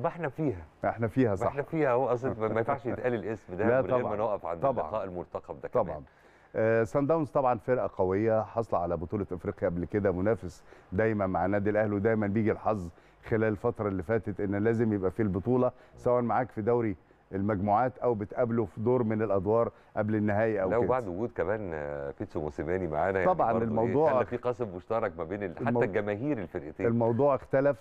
ما احنا فيها احنا فيها صح احنا فيها هو اصل ما ينفعش يتقال الاسم ده من غير ما نقف عند اللقاء المرتقب ده كمان طبعا آه سان داونز طبعا فرقه قويه حصل على بطوله افريقيا قبل كده منافس دايما مع النادي الاهلي ودايما بيجي الحظ خلال الفتره اللي فاتت ان لازم يبقى في البطوله سواء معاك في دوري المجموعات او بتقابله في دور من الادوار قبل النهائي او كده لو بعد وجود كمان آه، بيتسو موسيماني معانا يعني طبعا إيه، الموضوع إيه في قاسم مشترك ما بين حتى الجماهير الفرقتين الموضوع اختلف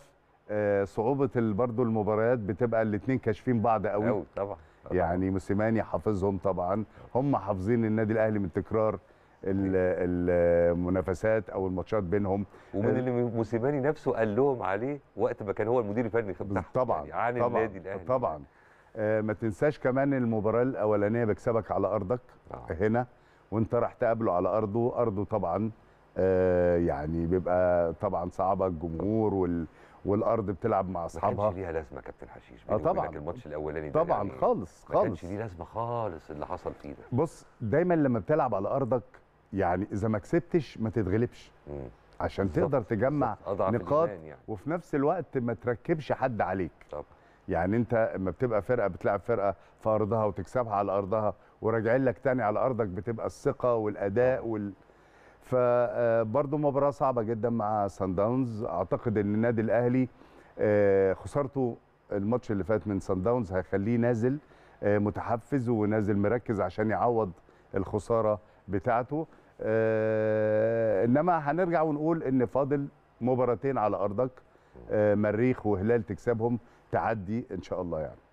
آه، صعوبه برضه المباريات بتبقى الاثنين كاشفين بعض قوي قوي طبعا يعني موسيماني حافظهم طبعا هم حافظين النادي الاهلي من تكرار أيوه. المنافسات او الماتشات بينهم ومن آه، اللي موسيماني نفسه قال لهم عليه وقت ما كان هو المدير الفني بتاعهم طبعا يعني عن طبعا النادي الاهلي طبعا آه ما تنساش كمان المباراه الاولانيه بكسبك على ارضك آه. هنا وانت راح تقابله على ارضه ارضه طبعا آه، يعني بيبقى طبعا صعبه الجمهور وال والارض بتلعب مع اصحابها ما كانش ليها لازمه كابتن حشيش اه طبعا الماتش الاولاني ده طبعا يعني خالص خالص ما كانش ليه لازمه خالص اللي حصل فيه ده بص دايما لما بتلعب على ارضك يعني اذا ما كسبتش ما تتغلبش مم. عشان بالزبط. تقدر تجمع نقاط يعني. وفي نفس الوقت ما تركبش حد عليك طبعا. يعني انت لما بتبقى فرقه بتلعب فرقه في ارضها وتكسبها على ارضها وراجعين لك تاني على ارضك بتبقى الثقه والاداء وال فبرضه آه، مباراه صعبه جدا مع سان داونز اعتقد ان النادي الاهلي آه، خسارته الماتش اللي فات من سان داونز هيخليه نازل آه، متحفز ونازل مركز عشان يعوض الخساره بتاعته انما هنرجع ونقول ان فاضل مباراتين على ارضك مريخ وهلال تكسبهم تعدي ان شاء الله يعني